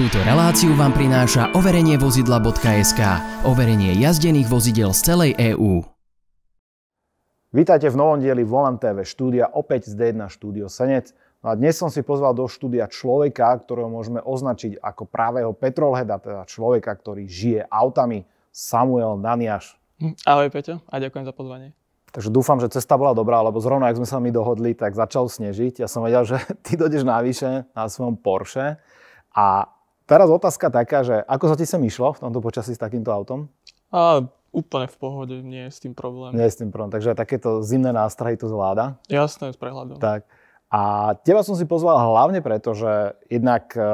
Túto reláciu vám prináša overenie vozidla.sk, overenie jazdených vozidel z celej EÚ. Vítajte v novom dieli Volant TV štúdia opäť z D1 štúdio Senec. No a dnes som si pozval do štúdia človeka, ktorého môžeme označiť ako právého petrolheada, teda človeka, ktorý žije autami, Samuel Daniaš. Hm, ahoj Peťo a ďakujem za pozvanie. Takže dúfam, že cesta bola dobrá, lebo zrovna, ak sme sa mi dohodli, tak začal snežiť. Ja som vedel, že ty dojdeš navyše na svojom Porsche a Teraz otázka taká, že ako sa ti sem išlo v tomto počasí s takýmto autom? A, úplne v pohode, nie je s tým problém. Nie je s tým problém, takže takéto zimné nástrahy to zvláda? Jasné, s prehľadom. Tak. A teba som si pozval hlavne preto, že jednak e,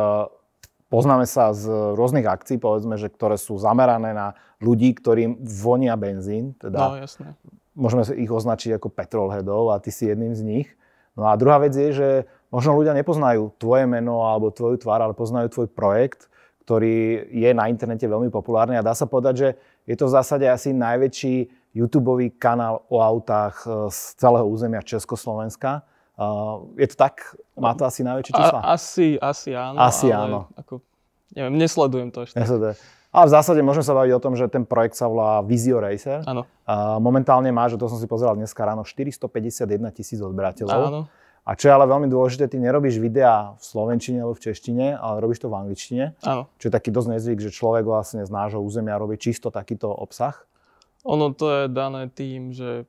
poznáme sa z rôznych akcií, povedzme, že ktoré sú zamerané na ľudí, ktorým vonia benzín. Teda no, jasné. Môžeme ich označiť ako petrolheadov a ty si jedným z nich. No a druhá vec je, že Možno ľudia nepoznajú tvoje meno alebo tvoju tvár, ale poznajú tvoj projekt, ktorý je na internete veľmi populárny a dá sa povedať, že je to v zásade asi najväčší YouTube kanál o autách e, z celého územia Československa. E, je to tak? Má to asi najväčšie čísla? A, asi, asi áno. Asi ale áno. Ako, neviem, nesledujem to ešte. Nesleduje. A v zásade môžeme sa baviť o tom, že ten projekt sa volá Vizio Racer. Áno. Momentálne má, že to som si pozeral dneska ráno, 451 tisíc odberateľov. Áno. A čo je ale veľmi dôležité, ty nerobíš videá v slovenčine alebo v češtine, ale robíš to v angličtine. Áno. Čo je taký dosť nezvyk, že človek vlastne z nášho územia robí čisto takýto obsah. Ono to je dané tým, že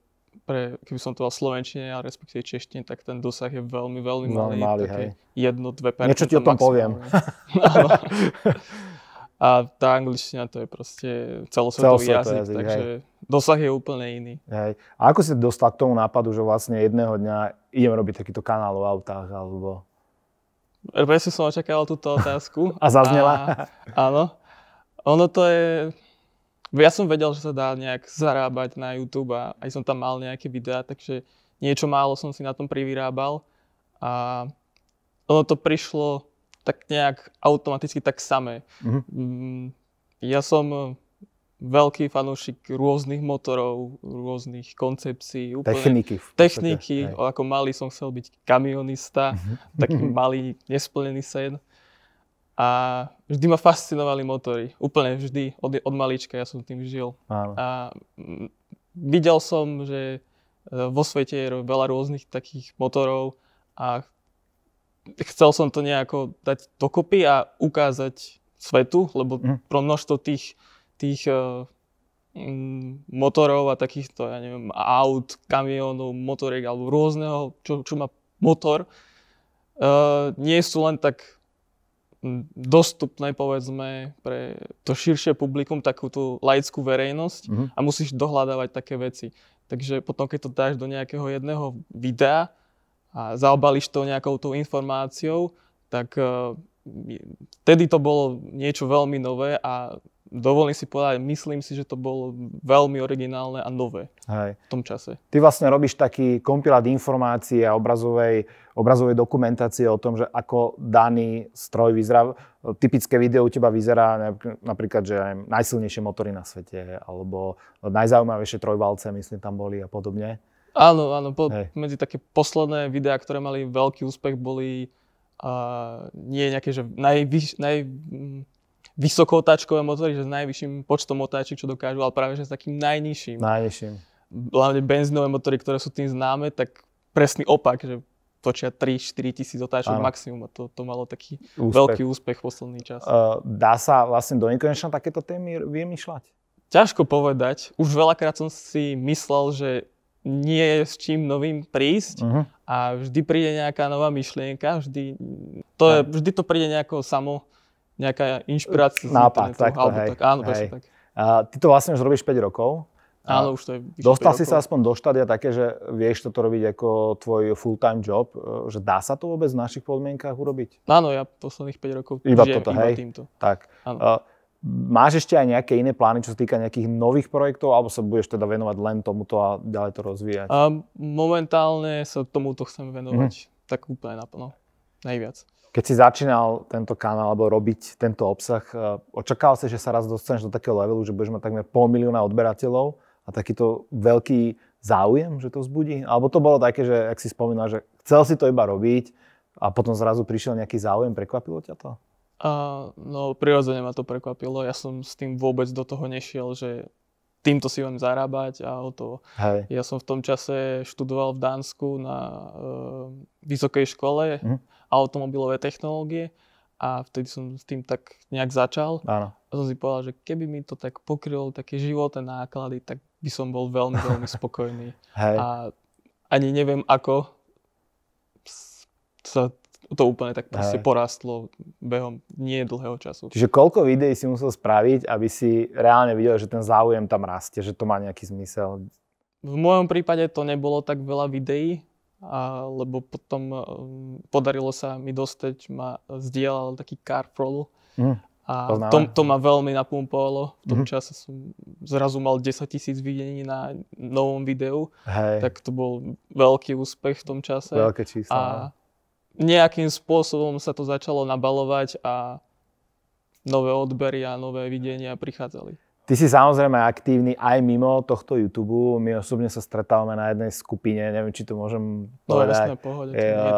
pre, keby som to mal slovenčine a respektíve češtine, tak ten dosah je veľmi, veľmi malý. Veľmi malý také hej. dve 2 Niečo ti o tom maximálne. poviem. A tá angličtina to je proste celosvetový, celosvetový jazyk, jazyk, takže hej. dosah je úplne iný. Hej. A ako si dostal k tomu nápadu, že vlastne jedného dňa idem robiť takýto kanál o autách, alebo... E, presne som očakával túto otázku. a zaznela? A, áno. Ono to je... Ja som vedel, že sa dá nejak zarábať na YouTube a aj som tam mal nejaké videá, takže niečo málo som si na tom privyrábal. A ono to prišlo tak nejak automaticky tak samé. Mm-hmm. Ja som veľký fanúšik rôznych motorov, rôznych koncepcií, úplne techniky. techniky aj. ako malý som chcel byť kamionista, mm-hmm. taký mhm. malý, nesplnený sen. A vždy ma fascinovali motory, úplne vždy, od, od malička ja som tým žil. Áno. A m, mm, videl som, že e, vo svete je veľa rôznych takých motorov a chcel som to nejako dať dokopy a ukázať svetu, lebo mm. pro množstvo tých, tých uh, motorov a takýchto, ja neviem, aut, kamionov, motoriek alebo rôzneho, čo, čo má motor, uh, nie sú len tak mm, dostupné, povedzme, pre to širšie publikum, takú tú laickú verejnosť mm a musíš dohľadávať také veci. Takže potom, keď to dáš do nejakého jedného videa, a zaobališ to nejakou tou informáciou, tak e, vtedy to bolo niečo veľmi nové a dovolím si povedať, myslím si, že to bolo veľmi originálne a nové Hej. v tom čase. Ty vlastne robíš taký kompilát informácií a obrazovej, obrazovej dokumentácie o tom, že ako daný stroj vyzerá. Typické video u teba vyzerá napríklad, že aj najsilnejšie motory na svete alebo najzaujímavejšie trojvalce, myslím, tam boli a podobne. Áno, áno. Po, medzi také posledné videá, ktoré mali veľký úspech, boli uh, nie nejaké, že najvyš, naj, mm, vysokootáčkové motory, že s najvyšším počtom otáčiek, čo dokážu, ale práve že s takým najnižším. Najnižším. Hlavne benzínové motory, ktoré sú tým známe, tak presný opak, že točia 3-4 tisíc otáčok maximum a to, to malo taký úspech. veľký úspech v posledný čas. Uh, dá sa vlastne do nekonečna takéto témy vymýšľať? Ťažko povedať. Už veľakrát som si myslel, že nie je s čím novým prísť uh-huh. a vždy príde nejaká nová myšlienka, vždy to, je, vždy to príde nejako samo, nejaká inšpirácia. Nápad, tak, to, hej, tak, áno, hej. tak. A ty to vlastne už robíš 5 rokov. Áno, už to je Dostal si sa aspoň do štádia také, že vieš toto robiť ako tvoj full-time job, e, že dá sa to vôbec v našich podmienkách urobiť? Áno, ja posledných 5 rokov iba toto, iba hej? týmto. Tak. Áno. Máš ešte aj nejaké iné plány, čo sa týka nejakých nových projektov, alebo sa budeš teda venovať len tomuto a ďalej to rozvíjať? A ehm, momentálne sa tomuto chcem venovať mm-hmm. tak úplne naplno. Najviac. Keď si začínal tento kanál alebo robiť tento obsah, eh, očakával si, že sa raz dostaneš do takého levelu, že budeš mať takmer pol milióna odberateľov a takýto veľký záujem, že to vzbudí? Alebo to bolo také, že ak si spomínal, že chcel si to iba robiť a potom zrazu prišiel nejaký záujem, prekvapilo ťa to? A no prirodzene ma to prekvapilo, ja som s tým vôbec do toho nešiel, že týmto si viem zarábať a o to. Hej. Ja som v tom čase študoval v Dánsku na uh, vysokej škole mm. automobilové technológie a vtedy som s tým tak nejak začal. Áno. A som si povedal, že keby mi to tak pokrylo také životné náklady, tak by som bol veľmi, veľmi spokojný. Hej. A ani neviem ako sa to úplne tak proste porastlo behom nie dlhého času. Čiže koľko videí si musel spraviť, aby si reálne videl, že ten záujem tam rastie, že to má nejaký zmysel? V mojom prípade to nebolo tak veľa videí, a, lebo potom um, podarilo sa mi dostať, ma zdieľal taký carproll mm, hm, a to, to ma veľmi napumpovalo. V tom mm. čase som zrazu mal 10 tisíc videní na novom videu, Hej. tak to bol veľký úspech v tom čase. Veľké číslo. A, no nejakým spôsobom sa to začalo nabalovať a nové odbery a nové videnia prichádzali. Ty si samozrejme aktívny aj mimo tohto YouTube. My osobne sa stretávame na jednej skupine, neviem, či to môžem no, povedať. No, pohode, to je, eh,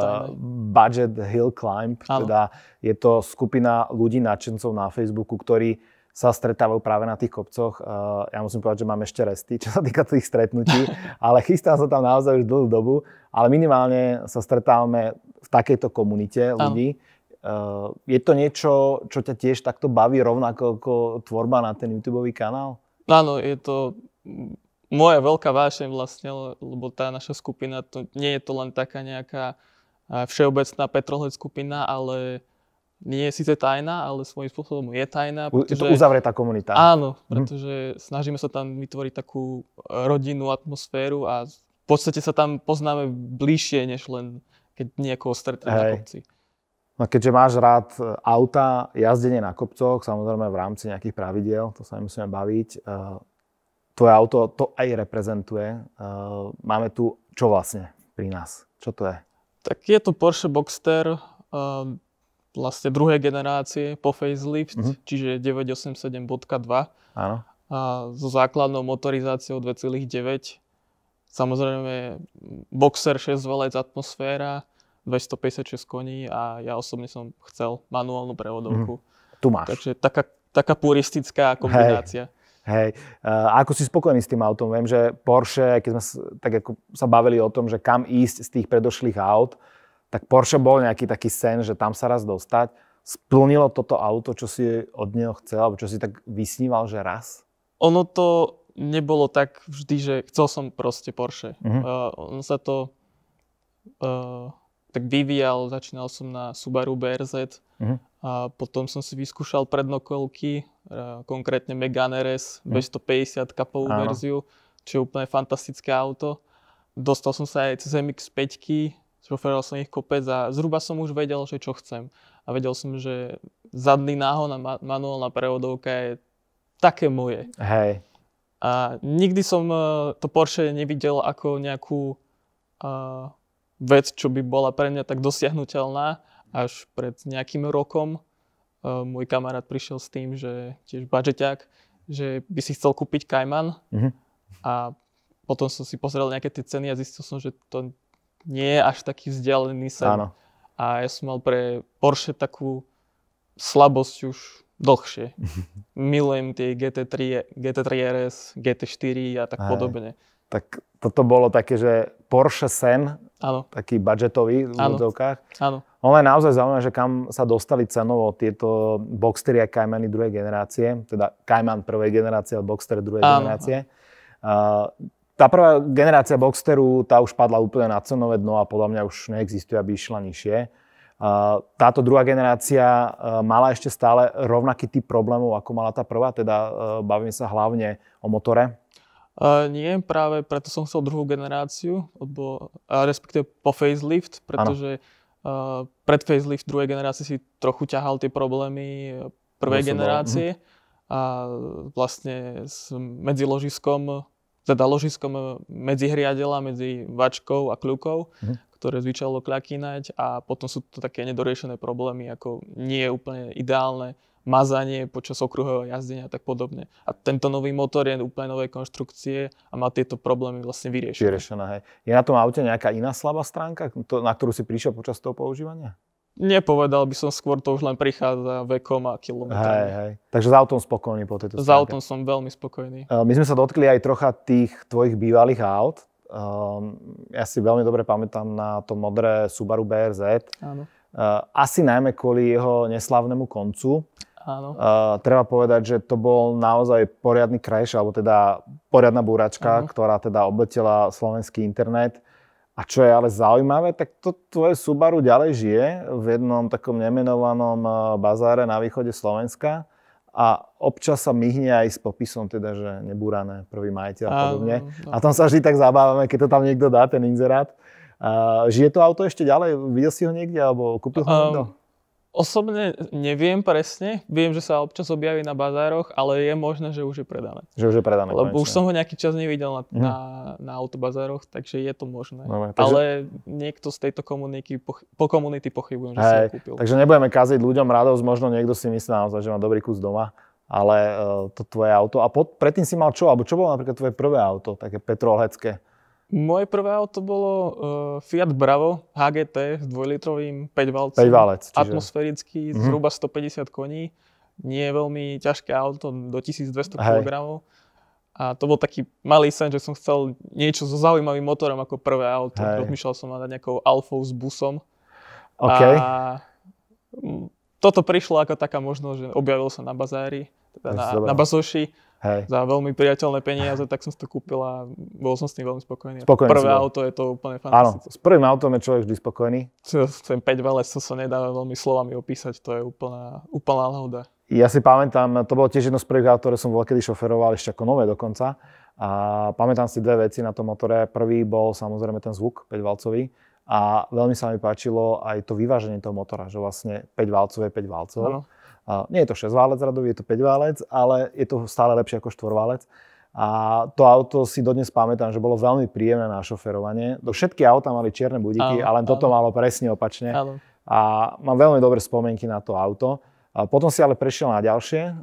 Budget Hill Climb, ano. teda je to skupina ľudí nadšencov na Facebooku, ktorí sa stretávajú práve na tých kopcoch. Eh, ja musím povedať, že mám ešte resty, čo sa týka tých stretnutí, ale chystám sa tam naozaj už dlhú dobu, ale minimálne sa stretávame takejto komunite ľudí. Uh, je to niečo, čo ťa tiež takto baví rovnako ako tvorba na ten YouTube kanál? Áno, je to moja veľká vášeň vlastne, lebo tá naša skupina, to nie je to len taká nejaká eh, všeobecná Petrohled skupina, ale nie je síce tajná, ale svojím spôsobom je tajná. Pretože, je to uzavretá komunita. Áno, mhm. pretože hm. snažíme sa tam vytvoriť takú eh, rodinnú atmosféru a v podstate sa tam poznáme bližšie, než len keď niekoho stretne na kopci. No keďže máš rád e, auta, jazdenie na kopcoch, samozrejme v rámci nejakých pravidiel, to sa nemusíme baviť, e, tvoje auto to aj reprezentuje. E, máme tu čo vlastne pri nás? Čo to je? Tak je to Porsche Boxster vlastne druhej generácie po facelift, mm-hmm. čiže 987.2. Áno. A so základnou motorizáciou 2,9 Samozrejme, boxer 6 valec atmosféra, 256 koní a ja osobne som chcel manuálnu prevodovku. Mm. Tu máš. Takže taká, taká puristická kombinácia. Hej. Hej. A ako si spokojný s tým autom? Viem, že Porsche, keď sme tak ako sa bavili o tom, že kam ísť z tých predošlých aut, tak Porsche bol nejaký taký sen, že tam sa raz dostať. Splnilo toto auto, čo si od neho chcel, alebo čo si tak vysníval, že raz? Ono to nebolo tak vždy, že chcel som proste Porsche. Uh-huh. Uh, on sa to uh, tak vyvíjal, začínal som na Subaru BRZ uh-huh. Mhm. a potom som si vyskúšal prednokolky, uh, konkrétne Megane RS uh-huh. 250 kapovú uh-huh. verziu, čo je úplne fantastické auto. Dostal som sa aj cez MX-5, šoferoval som ich kopec a zhruba som už vedel, že čo chcem. A vedel som, že zadný náhon a ma- manuálna prevodovka je také moje. Hej. A nikdy som e, to Porsche nevidel ako nejakú e, vec, čo by bola pre mňa tak dosiahnutelná až pred nejakým rokom. E, môj kamarát prišiel s tým, že tiež budžeťák, že by si chcel kúpiť Cayman mm-hmm. a potom som si pozrel nejaké tie ceny a zistil som, že to nie je až taký vzdialený sen. Áno. A ja som mal pre Porsche takú slabosť už dlhšie. Milujem tie GT3, GT3 RS, GT4 a tak Hej. podobne. Tak toto bolo také, že Porsche sen, ano. taký budžetový v úvodzovkách. Áno. ale naozaj zaujímavé, že kam sa dostali cenovo tieto Boxstery a Caymany druhej generácie, teda Cayman prvej generácie a Boxster druhej ano. generácie. tá prvá generácia Boxteru, tá už padla úplne na cenové dno a podľa mňa už neexistuje, aby išla nižšie. Táto druhá generácia e, mala ešte stále rovnaký typ problémov, ako mala tá prvá, teda e, bavím sa hlavne o motore. Uh, nie, práve preto som chcel druhú generáciu, odbo, respektíve po facelift, pretože uh, pred facelift druhej generácie si trochu ťahal tie problémy prvej no, generácie mhm. a vlastne s medzi ložiskom, teda ložiskom medzi hriadela, medzi vačkou a kľukou. Mhm ktoré zvyčalo kľakínať a potom sú to také nedoriešené problémy, ako nie je úplne ideálne mazanie počas okruhového jazdenia a tak podobne. A tento nový motor je úplne novej konštrukcie a má tieto problémy vlastne vyriešené. vyriešené hej. Je na tom aute nejaká iná slabá stránka, to, na ktorú si prišiel počas toho používania? Nepovedal by som skôr, to už len prichádza vekom a kilometrami. Hej, hej. Takže za autom spokojný po tejto stránke. Za autom som veľmi spokojný. Eh, my sme sa dotkli aj trocha tých tvojich bývalých aut, Ehm, ja si veľmi dobre pamätám na to modré Subaru BRZ. Áno. Ehm, asi najmä kvôli jeho neslavnému koncu. Áno. Uh, treba povedať, že to bol naozaj poriadny crash, alebo teda poriadna búračka, Áno. ktorá teda obletela slovenský internet. A čo je ale zaujímavé, tak to tvoje Subaru ďalej žije v jednom takom nemenovanom bazáre na východe Slovenska a občas sa myhne aj s popisom, teda, že nebúrané, prvý majiteľ a podobne. No. A tam sa vždy tak zabávame, keď to tam niekto dá, ten inzerát. A žije to auto ešte ďalej? Videl si ho niekde alebo kúpil ho niekto? Um, Osobne neviem presne, viem, že sa občas objaví na bazároch, ale je možné, že už je predané. Že už je predané, Lebo konečne. už som ho nejaký čas nevidel na, mm. na, na autobazároch, takže je to možné. Dobre, takže... Ale niekto z tejto komuniky, po, po komunity pochybujem, že Hej, si ho kúpil. Takže nebudeme kaziť ľuďom radosť, možno niekto si myslí naozaj, že má dobrý kus doma, ale uh, to tvoje auto. A pod, predtým si mal čo? Alebo čo bolo napríklad tvoje prvé auto, také petrolhecké? Moje prvé auto bolo uh, Fiat Bravo HGT s dvojlitrovým 5-valcom, 5 valec čiže... atmosférický, mm-hmm. zhruba 150 koní. Nie je veľmi ťažké auto, do 1200 kg. A to bol taký malý sen, že som chcel niečo so zaujímavým motorom ako prvé auto. Rozmýšľal som nad nejakou Alfou s busom. Okay. A toto prišlo ako taká možnosť, že objavil sa na bazári, teda na, na bazoši Hej. Za veľmi priateľné peniaze, tak som si to kúpil a bol som s tým veľmi spokojný. spokojný Prvé auto je to úplne fantastické. Áno, s prvým autom je človek vždy spokojný. Ten 5 velec, to sa nedá veľmi slovami opísať, to je úplná, úplná náhoda. Ja si pamätám, to bolo tiež jedno z prvých aut, ktoré som kedy šoferoval, ešte ako nové dokonca. A pamätám si dve veci na tom motore. Prvý bol samozrejme ten zvuk 5-valcový a veľmi sa mi páčilo aj to vyváženie toho motora, že vlastne 5-valcové 5 valcov. Ano nie je to 6 válec radový, je to 5 válec, ale je to stále lepšie ako 4 válec. A to auto si dodnes pamätám, že bolo veľmi príjemné na šoferovanie. Do všetky auta mali čierne budíky, ale toto malo presne opačne. Áno. A mám veľmi dobré spomienky na to auto. A potom si ale prešiel na ďalšie.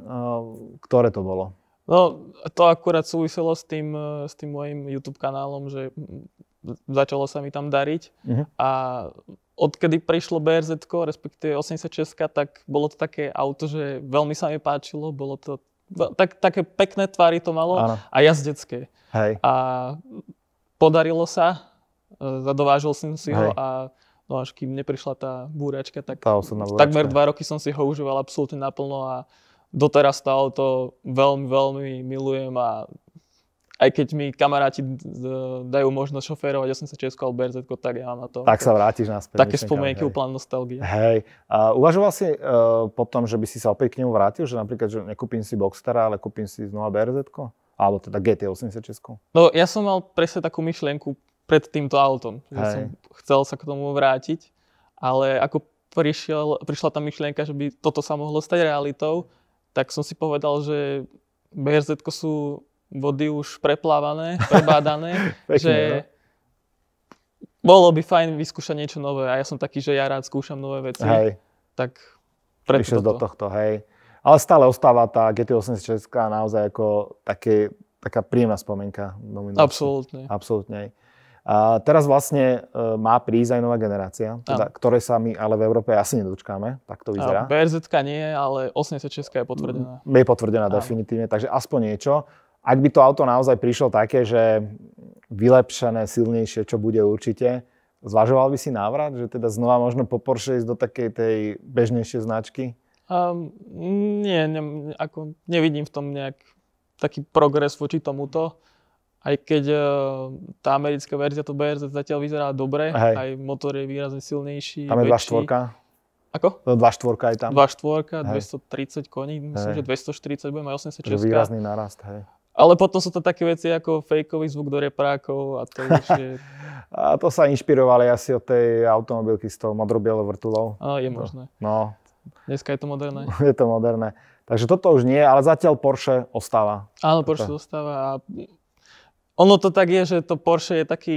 Ktoré to bolo? No, to akurát súviselo s tým, e, s tým môjim YouTube kanálom, že začalo sa mi tam dariť uh-huh. a odkedy prišlo BRZ, respektíve 86, tak bolo to také auto, že veľmi sa mi páčilo, bolo to tak, také pekné tvary to malo ano. a jazdecké. Hej. A podarilo sa, e, zadovážil som si Hej. ho a no až kým neprišla tá búračka, tak tá búračka. takmer dva roky som si ho užíval absolútne naplno a doteraz to auto veľmi, veľmi milujem a aj keď mi kamaráti dajú možnosť šoférovať sa Česko alebo BRZ, tak ja na to. Tak sa vrátiš naspäť. Také spomienky, úplná nostalgia. Hej. A uvažoval si uh, potom, že by si sa opäť k nemu vrátil, že napríklad, že nekúpim si Boxstera, ale kúpim si znova BRZ? Alebo teda GT 86 Česko? No ja som mal presne takú myšlienku pred týmto autom. Že Hej. som chcel sa k tomu vrátiť, ale ako prišiel, prišla tá myšlienka, že by toto sa mohlo stať realitou, tak som si povedal, že BRZ sú vody už preplávané, prebádané, Pekne, že no? bolo by fajn vyskúšať niečo nové a ja som taký, že ja rád skúšam nové veci. Hej. Tak preto toto. do tohto, hej. Ale stále ostáva tá GT86 naozaj ako také, taká príjemná spomienka. Dominačná. Absolútne. Absolútne. A teraz vlastne e, má prísť aj nová generácia, teda, ktoré sa my ale v Európe asi nedočkáme, tak to vyzerá. brz nie, ale 86 je potvrdená. Je potvrdená Am. definitívne, takže aspoň niečo ak by to auto naozaj prišlo také, že vylepšené, silnejšie, čo bude určite, zvažoval by si návrat, že teda znova možno po Porsche ísť do takej tej bežnejšej značky? Um, nie, ne, ako nevidím v tom nejak taký progres voči tomuto. Aj keď uh, tá americká verzia, to BRZ zatiaľ vyzerá dobre, Hej. aj motor je výrazne silnejší, Tam je dva štvorka. Ako? štvorka aj tam. 2.4, 230 koní, myslím, hej. že 240 bude mať 86. Výrazný narast, hej. Ale potom sú to také veci ako fejkový zvuk do reprákov a to je... a to sa inšpirovali asi od tej automobilky s tou modrobielou vrtulou. A je možné. No. Dneska je to moderné. je to moderné. Takže toto už nie, ale zatiaľ Porsche ostáva. Áno, Porsche toto. ostáva a ono to tak je, že to Porsche je taký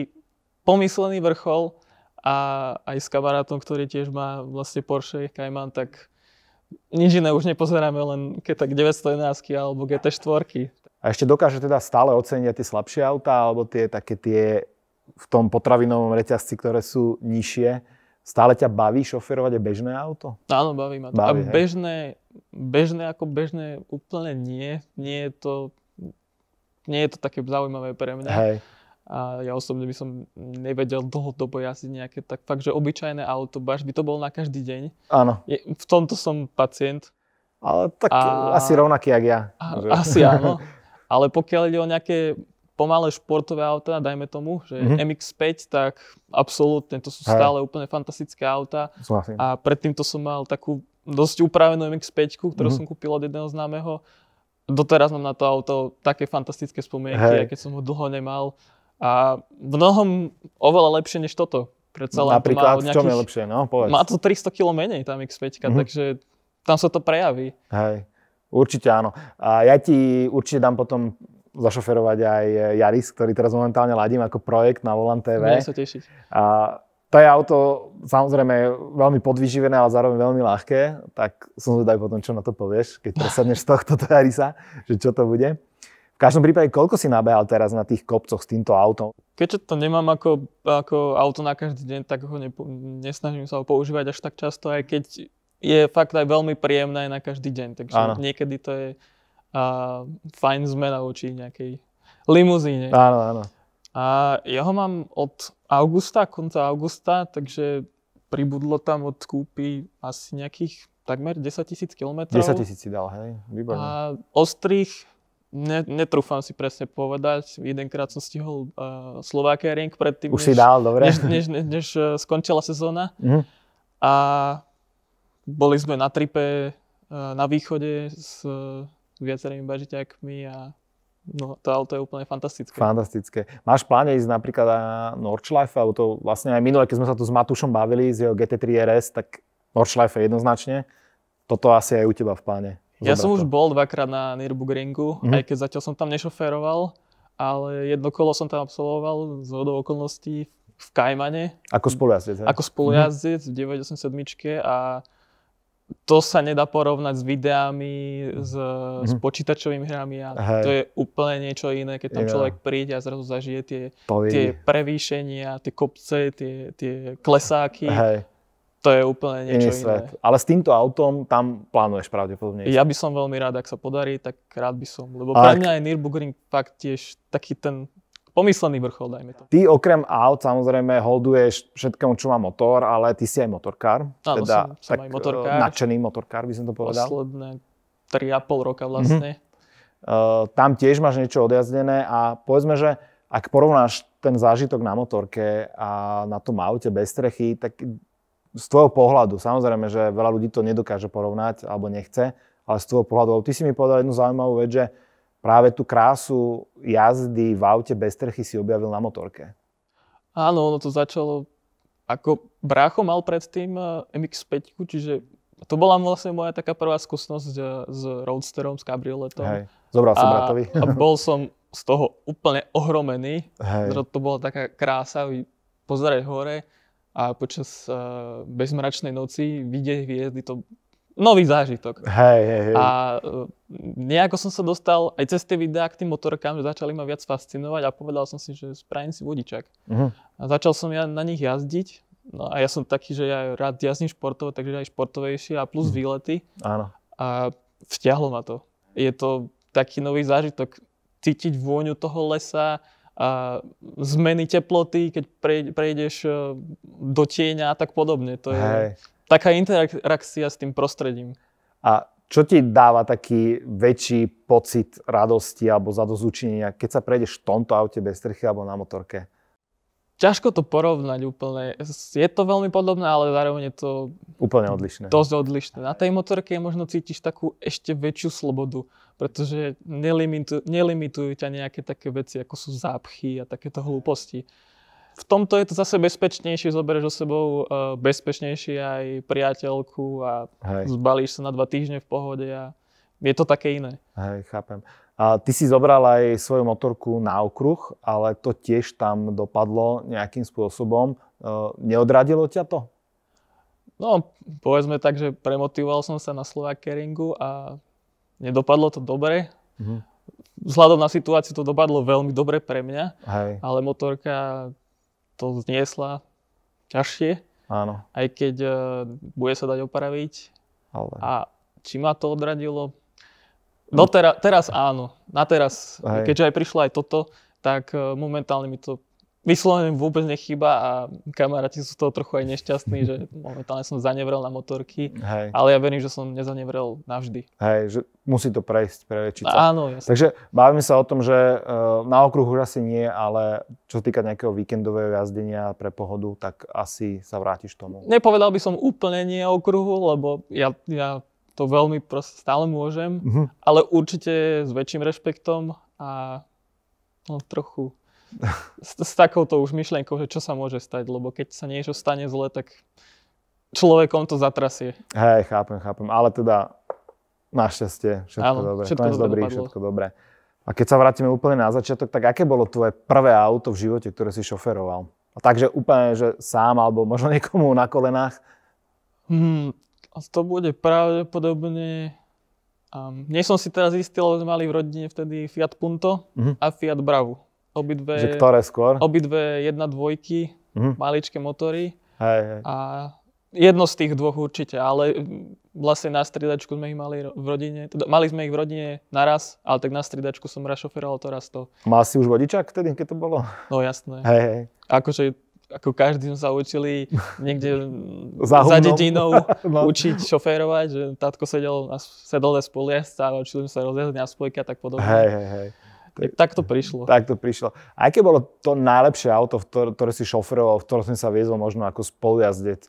pomyslený vrchol a aj s kamarátom, ktorý tiež má vlastne Porsche Cayman, tak nič iné už nepozeráme, len keď tak 911 alebo GT4. A ešte dokáže teda stále oceniť tie slabšie autá alebo tie také tie v tom potravinovom reťazci, ktoré sú nižšie. Stále ťa baví šoferovať aj bežné auto? Áno, baví ma to. Baví, a bežné, bežné ako bežné úplne nie. Nie je to, nie je to také zaujímavé pre mňa. Hej. A ja osobne by som nevedel dlhodobo jazdiť nejaké tak fakt, že obyčajné auto, až by to bol na každý deň. Áno. Je, v tomto som pacient. Ale tak a... asi rovnaký, jak ja. A, Asi áno. Ale pokiaľ ide o nejaké pomalé športové auta, dajme tomu, že mm-hmm. MX-5, tak absolútne, to sú stále Hej. úplne fantastické auta. Súhlasím. A predtým to som mal takú dosť upravenú MX-5, ktorú mm-hmm. som kúpil od jedného známeho. Doteraz mám na to auto také fantastické spomienky, keď som ho dlho nemal. A v mnohom oveľa lepšie než toto. Predsa len Napríklad, to má nejakých, čo je lepšie, no? Povedz. Má to 300 kg menej, tá mx 5 mm-hmm. takže tam sa to prejaví. Hej. Určite áno. A ja ti určite dám potom zašoferovať aj Jaris, ktorý teraz momentálne ladím ako projekt na Volant TV. Budem sa tešiť. A to je auto samozrejme veľmi podvyživené, ale zároveň veľmi ľahké, tak som zvedavý potom, čo na to povieš, keď presadneš z tohto Jarisa, že čo to bude. V každom prípade, koľko si nabehal teraz na tých kopcoch s týmto autom? Keďže to nemám ako, ako auto na každý deň, tak ho nepo, nesnažím sa ho používať až tak často, aj keď je fakt aj veľmi príjemné na každý deň, takže Áno. niekedy to je a, fajn zmena voči nejakej limuzíne. Áno, áno. A ja ho mám od augusta, konca augusta, takže pribudlo tam od kúpy asi nejakých takmer 10 tisíc kilometrov. 10 tisíc si dal, hej? Výborné. A ostrých, ne, netrúfam si presne povedať, jedenkrát som stihol uh, Slovakia Ring predtým, Už než, si dal, dobre. Než, než, než, než, než skončila sezóna. Mm. A boli sme na tripe e, na východe s e, viacerými bažiťakmi a No, to auto je úplne fantastické. Fantastické. Máš pláne ísť napríklad na Nordschleife, alebo to vlastne aj minule, keď sme sa tu s Matúšom bavili z jeho GT3 RS, tak Nordschleife jednoznačne. Toto asi aj u teba v pláne. Zobrať ja som to. už bol dvakrát na Nürburgringu, mm-hmm. aj keď zatiaľ som tam nešoféroval, ale jedno kolo som tam absolvoval z hodou okolností v Kajmane. Ako spolujazdec, Ako spolujazdec mm-hmm. v 987 a to sa nedá porovnať s videami, s, mm-hmm. s mhm. počítačovými hrami a Hej. to je úplne niečo iné, keď tam yeah. človek príde a zrazu zažije tie, tie prevýšenia, tie kopce, tie, tie klesáky. Hej. To je úplne niečo Iný svet. iné. Ale s týmto autom tam plánuješ pravdepodobne. Ja by som veľmi rád, ak sa podarí, tak rád by som. Lebo a pre mňa je Nürburgring fakt tiež taký ten pomyslený vrchol, dajme to. Ty okrem aut samozrejme holduješ všetkému, čo má motor, ale ty si aj motorkár. Áno, teda, som, som tak, aj motorkár. E, nadšený motorkár, by som to povedal. Posledné 3,5 roka mhm. vlastne. Mm-hmm. Uh, tam tiež máš niečo odjazdené a povedzme, že ak porovnáš ten zážitok na motorke a na tom aute bez strechy, tak z tvojho pohľadu, samozrejme, že veľa ľudí to nedokáže porovnať alebo nechce, ale z tvojho pohľadu, ty si mi povedal jednu zaujímavú vec, že práve tú krásu jazdy v aute bez trchy si objavil na motorke. Áno, ono to začalo ako brácho mal predtým eh, MX-5, čiže to bola vlastne moja taká prvá skúsenosť eh, s roadsterom, s kabrioletom. Hej, zobral som bratovi. a bol som z toho úplne ohromený. že To bola taká krása pozerať hore a počas uh, bezmračnej noci vidieť hviezdy, to nový zážitok. Hej, hej, hej. A e, nejako som sa dostal aj cez tie videá k tým motorkám, že začali ma viac fascinovať a povedal som si, že spravím si vodičak. Uh-huh. A začal som ja na nich jazdiť. No a ja som taký, že ja rád jazdím športové, takže aj športovejšie a plus uh-huh. výlety. Áno. A vťahlo ma to. Je to taký nový zážitok cítiť vôňu toho lesa, a zmeny teploty, keď prejdeš e, do tieňa a tak podobne. To je, Hej taká interakcia s tým prostredím. A čo ti dáva taký väčší pocit radosti alebo zadozúčinenia, keď sa prejdeš v tomto aute bez strchy alebo na motorke? Ťažko to porovnať úplne. Je to veľmi podobné, ale zároveň je to... Úplne odlišné. Dosť odlišné. Na tej motorke možno cítiš takú ešte väčšiu slobodu, pretože nelimitujú, nelimitujú ťa nejaké také veci, ako sú zápchy a takéto hlúposti v tomto je to zase bezpečnejšie, zoberieš so sebou uh, bezpečnejšie aj priateľku a Hej. zbalíš sa na dva týždne v pohode a je to také iné. Hej, chápem. A ty si zobral aj svoju motorku na okruh, ale to tiež tam dopadlo nejakým spôsobom. Uh, neodradilo ťa to? No, povedzme tak, že premotivoval som sa na Slovak Keringu a nedopadlo to dobre. Mhm vzhľadom na situáciu to dopadlo veľmi dobre pre mňa, Hej. ale motorka to zniesla ťažšie. Áno. Aj keď uh, bude sa dať opraviť. Ale... A či ma to odradilo? No, no tera, teraz áno. Na teraz, aj. keďže aj prišlo aj toto, tak uh, momentálne mi to vyslovene vôbec nechýba a kamaráti sú z toho trochu aj nešťastní, že momentálne som zanevrel na motorky, Hej. ale ja verím, že som nezanevrel navždy. Hej, že musí to prejsť, prevečiť sa. Áno, jasne. Takže bavíme sa o tom, že e, na okruhu už asi nie, ale čo sa týka nejakého víkendového jazdenia pre pohodu, tak asi sa vrátiš tomu. Nepovedal by som úplne nie okruhu, lebo ja, ja to veľmi proste stále môžem, mm-hmm. ale určite s väčším rešpektom a no, trochu s, s takouto už myšlienkou, že čo sa môže stať, lebo keď sa niečo stane zle, tak človekom to zatrasie. Hej, chápem, chápem, ale teda našťastie všetko Áno, dobre, všetko dobré. dobre dobrý, všetko dobre. A keď sa vrátime úplne na začiatok, tak aké bolo tvoje prvé auto v živote, ktoré si šoferoval? A takže úplne, že sám alebo možno niekomu na kolenách? Hmm, to bude pravdepodobne... Um, nie som si teraz istý, lebo sme mali v rodine vtedy Fiat Punto mm-hmm. a Fiat Bravo. Obidve, že ktoré skôr? Obidve jedna dvojky, mm-hmm. maličké motory. Hej, hej. A jedno z tých dvoch určite, ale vlastne na striedačku sme ich mali v rodine, teda mali sme ich v rodine naraz, ale tak na striedačku som raz šoferoval to raz to. Mal si už vodičák vtedy, keď to bolo? No jasné. Hej, hej. Akože ako každý sme sa učili niekde za, za dedinou no. no. učiť šoférovať, že tatko sedel na, sedole na a učili sme sa rozjazdať na a tak podobne. Hej, hej, hej. Tak, tak to prišlo. Tak to prišlo. A aké bolo to najlepšie auto, v ktoré, ktoré si šoferoval, v ktorom som sa viezol možno ako spolujazdec?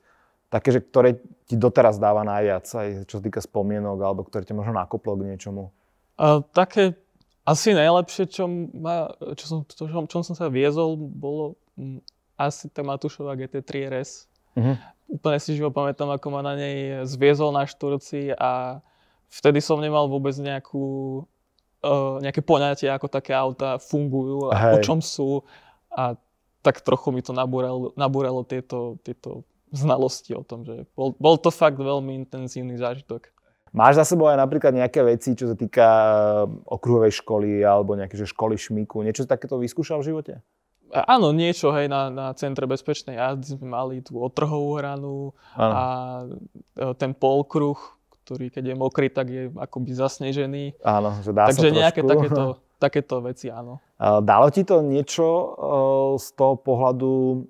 Také, že ktoré ti doteraz dáva najviac, aj čo sa týka spomienok, alebo ktoré ťa možno nakoplo k niečomu? A, také asi najlepšie, čo, ma, čo som, čo, čo som sa viezol, bolo m, mm, asi tá Matúšová GT3 RS. Uh-huh. Mhm. Úplne si živo pamätám, ako ma na nej zviezol na štvorci a vtedy som nemal vôbec nejakú Eh, nejaké poňatie, ako také auta fungujú a Hej. o čom sú. A tak trochu mi to nabúralo, nabúralo tieto, tieto znalosti o tom, že bol, bol to fakt veľmi intenzívny zážitok. Máš za sebou aj napríklad nejaké veci, čo sa týka eh, okruhovej školy alebo nejaké že školy šmíku? Niečo takéto vyskúšal v živote? áno, niečo, hej, na, na Centre bezpečnej jazdy sme mali tú otrhovú hranu ano. a eh, ten polkruh, ktorý keď je mokrý, tak je akoby zasnežený. Áno, že dá Takže sa nejaké takéto, takéto veci, áno. Dalo ti to niečo e, z toho pohľadu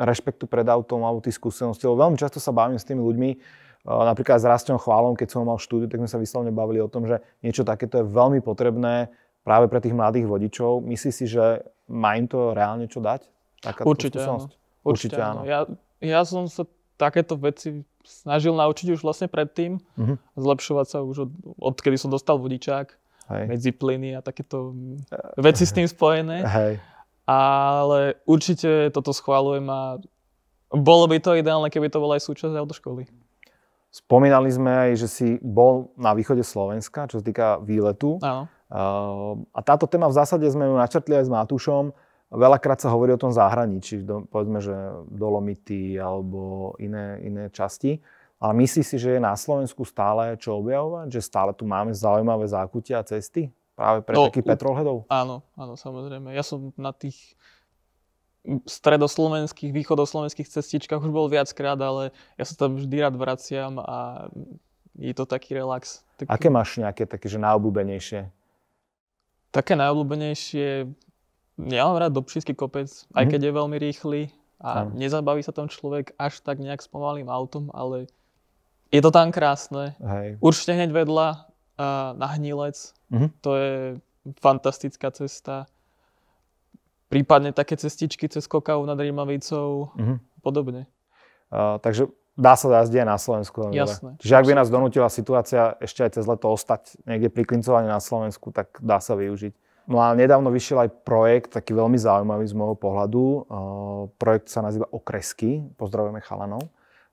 rešpektu pred autom alebo tých skúseností? veľmi často sa bavím s tými ľuďmi, e, napríklad s Rastom Chválom, keď som mal štúdiu, tak sme sa vyslovne bavili o tom, že niečo takéto je veľmi potrebné práve pre tých mladých vodičov. Myslíš si, že má im to reálne čo dať? Taká Určite, áno. Určite, Určite áno. áno. Ja, ja som sa takéto veci snažil naučiť už vlastne predtým, uh-huh. zlepšovať sa už od, odkedy som dostal vodičák, Hej. medzi plyny a takéto eh, veci s tým eh, spojené. Hej. Ale určite toto schválujem a bolo by to ideálne, keby to bola aj súčasť autoškoly. Spomínali sme aj, že si bol na východe Slovenska, čo sa týka výletu. Áno. Uh, a táto téma v zásade sme ju načrtli aj s Matúšom. Veľakrát sa hovorí o tom zahraničí, do, povedzme, že Dolomity alebo iné, iné časti. Ale myslí si, že je na Slovensku stále čo objavovať? Že stále tu máme zaujímavé zákutia a cesty? Práve pre no, takých petrolhedov? Áno, áno, samozrejme. Ja som na tých stredoslovenských, východoslovenských cestičkách už bol viackrát, ale ja sa tam vždy rád vraciam a je to taký relax. Taký... Aké máš nejaké také, že najobľúbenejšie? Také najobľúbenejšie ja mám rád Dobšinský kopec, aj mm-hmm. keď je veľmi rýchly a ano. nezabaví sa tam človek až tak nejak s pomalým autom, ale je to tam krásne. Hej. Určite hneď vedľa uh, na Hnilec, mm-hmm. to je fantastická cesta. Prípadne také cestičky cez Kokau nad Rímavicou mm-hmm. podobne. Uh, takže dá sa jazdiť aj na Slovensku. Jasné. Čiže ak by nás donútila situácia ešte aj cez leto ostať niekde priklincovanie na Slovensku, tak dá sa využiť. No a nedávno vyšiel aj projekt, taký veľmi zaujímavý z môjho pohľadu. Projekt sa nazýva Okresky, pozdravujeme chalanov.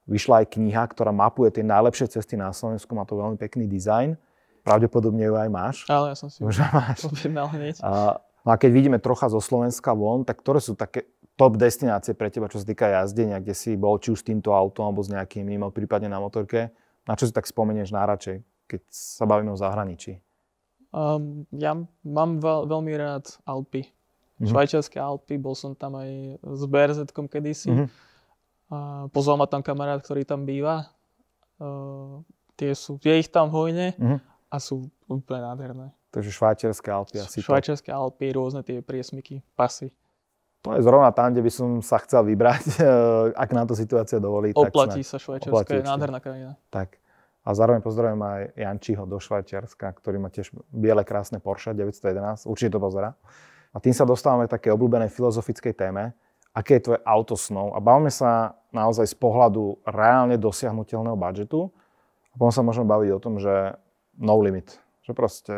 Vyšla aj kniha, ktorá mapuje tie najlepšie cesty na Slovensku, má to veľmi pekný dizajn. Pravdepodobne ju aj máš. Áno, ja som si už máš. hneď. A, no a keď vidíme trocha zo Slovenska von, tak ktoré sú také top destinácie pre teba, čo sa týka jazdenia, kde si bol či už s týmto autom, alebo s nejakým iným, prípadne na motorke? Na čo si tak spomenieš najradšej, keď sa bavíme o zahraničí? Um, ja mám veľ, veľmi rád Alpy. Mm-hmm. Švajčiarske Alpy, bol som tam aj s brz kedysi. Mm-hmm. Uh, pozval ma tam kamarát, ktorý tam býva. Uh, tie sú, je ich tam hojne mm-hmm. a sú úplne nádherné. Takže švajčiarske Alpy asi Švajčiarske to... Alpy, rôzne tie priesmyky, pasy. To je zrovna tam, kde by som sa chcel vybrať, ak nám to situácia dovolí. Oplatí tak sme... sa Švajčiarsko, je nádherná krajina. Tak. A zároveň pozdravím aj Jančiho do Švajčiarska, ktorý má tiež biele krásne Porsche 911, určite to pozera. A tým sa dostávame k takej obľúbenej filozofickej téme, aké je tvoje auto snou? A bavme sa naozaj z pohľadu reálne dosiahnutelného budžetu. A potom sa môžeme baviť o tom, že no limit. Že proste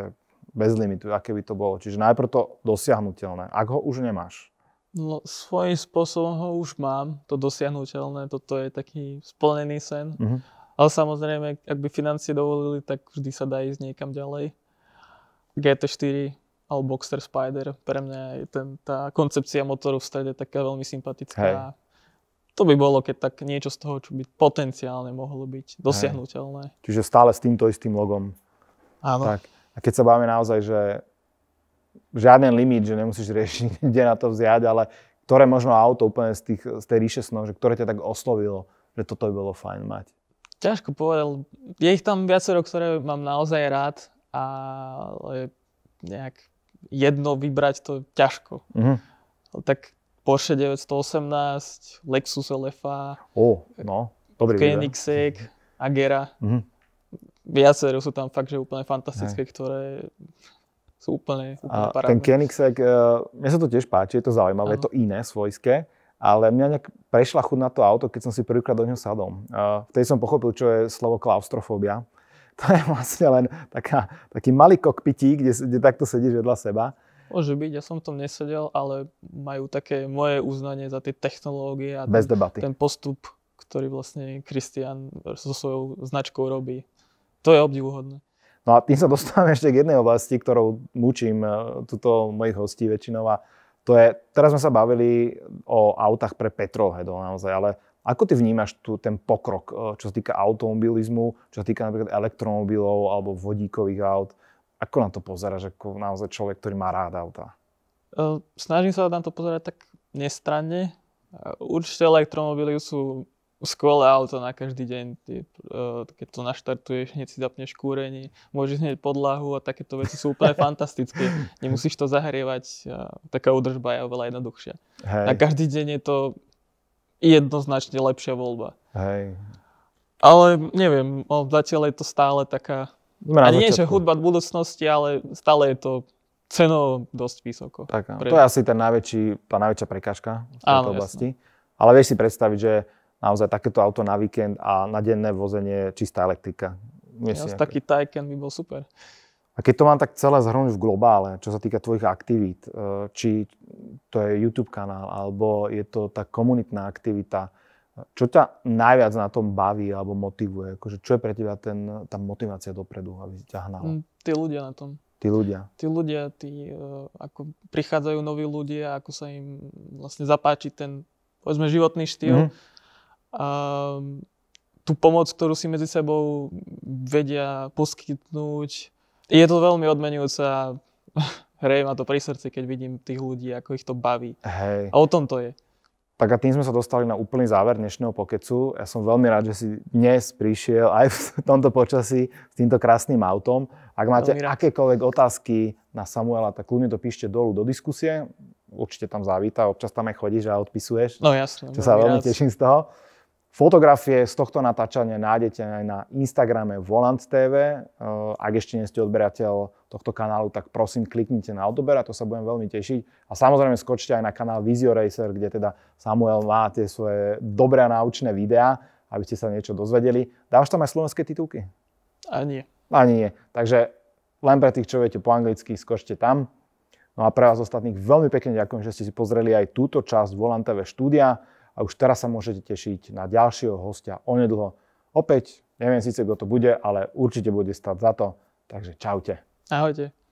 bez limitu, aké by to bolo. Čiže najprv to dosiahnutelné, ak ho už nemáš. No, svojím spôsobom ho už mám, to dosiahnutelné, toto je taký splnený sen. Mm-hmm ale samozrejme, ak by financie dovolili, tak vždy sa dá ísť niekam ďalej. GT4 alebo Boxster Spider, pre mňa je ten, tá koncepcia motoru v strede taká veľmi sympatická. Hej. To by bolo, keď tak niečo z toho, čo by potenciálne mohlo byť dosiahnutelné. Hej. Čiže stále s týmto istým logom. Áno. Tak. A keď sa bavíme naozaj, že žiaden limit, že nemusíš riešiť, kde na to vziať, ale ktoré možno auto úplne z, tých, z tej ríše snov, že ktoré ťa tak oslovilo, že toto by bolo fajn mať. Ťažko povedal. Je ich tam viacero, ktoré mám naozaj rád, ale nejak jedno vybrať to ťažko. Mm-hmm. Tak Porsche 918, Lexus LFA, oh, no, dobrý Koenigsegg, mhm. Agera. Mm-hmm. Viacero sú tam fakt, že úplne fantastické, Hej. ktoré sú úplne, úplne a parádne. Ten Koenigsegg, eh, mne sa to tiež páči, je to zaujímavé, ano. je to iné, svojské ale mňa nejak prešla chud na to auto, keď som si prvýkrát do ňoho sadol. Vtedy som pochopil, čo je slovo klaustrofóbia. To je vlastne len taká, taký malý kokpití, kde, kde takto sedíš vedľa seba. Môže byť, ja som v tom nesedel, ale majú také moje uznanie za tie technológie a Bez ten, ten postup, ktorý vlastne Kristian so svojou značkou robí. To je obdivuhodné. No a tým sa dostávame ešte k jednej oblasti, ktorou mučím e, tuto mojich hostí väčšinou a to je, teraz sme sa bavili o autách pre petrolheadov naozaj, ale ako ty vnímaš tu ten pokrok, e, čo sa týka automobilizmu, čo sa týka napríklad elektromobilov alebo vodíkových aut? Ako na to pozeráš ako naozaj človek, ktorý má rád auta? E, snažím sa na to pozerať tak nestranne. E, určite elektromobily sú skvelé auto na každý deň, ty, uh, keď to naštartuješ, hneď si zapneš kúrenie, môžeš hneď podlahu a takéto veci sú úplne fantastické. Nemusíš to zahrievať, a taká udržba je oveľa jednoduchšia. Hej. Na každý deň je to jednoznačne lepšia voľba. Hej. Ale neviem, no, zatiaľ je to stále taká, Mra, ani nie, že hudba v budúcnosti, ale stále je to ceno dosť vysoko. Tak, Pre... To je asi ten najväčší, tá najväčšia prekažka v tejto oblasti. Jasno. Ale vieš si predstaviť, že naozaj takéto auto na víkend a na denné vozenie čistá elektrika. Myslím, ja, taký Taycan by bol super. A keď to mám tak celé zhrnúť v globále, čo sa týka tvojich aktivít, e, či to je YouTube kanál, alebo je to tá komunitná aktivita, čo ťa najviac na tom baví alebo motivuje? Akože čo je pre teba ten, tá motivácia dopredu, aby ťa hnala? Mm, tí ľudia na tom. Tí ľudia. Tí ľudia, tí, e, ako prichádzajú noví ľudia, ako sa im vlastne zapáči ten, povedzme, životný štýl. Mm-hmm a tú pomoc, ktorú si medzi sebou vedia poskytnúť. Je to veľmi odmenujúca hrej, ma to pri srdci, keď vidím tých ľudí, ako ich to baví. Hej. A o tom to je. Tak a tým sme sa dostali na úplný záver dnešného pokecu. Ja som veľmi rád, že si dnes prišiel aj v tomto počasí s týmto krásnym autom. Ak máte akékoľvek otázky na Samuela, tak kľudne to píšte dolu do diskusie. Určite tam zavíta, občas tam aj chodíš a odpisuješ. No jasne. Čo sa veľmi rád. teším z toho. Fotografie z tohto natáčania nájdete aj na Instagrame Volant TV. E, ak ešte nie ste odberateľ tohto kanálu, tak prosím kliknite na odber a to sa budem veľmi tešiť. A samozrejme skočte aj na kanál Vizio Racer, kde teda Samuel má tie svoje dobré a naučné videá, aby ste sa niečo dozvedeli. Dávaš tam aj slovenské titulky? Ani nie. Ani nie. Takže len pre tých, čo viete po anglicky, skočte tam. No a pre vás ostatných veľmi pekne ďakujem, že ste si pozreli aj túto časť Volant TV štúdia a už teraz sa môžete tešiť na ďalšieho hostia onedlho. Opäť, neviem síce, kto to bude, ale určite bude stať za to. Takže čaute. Ahojte.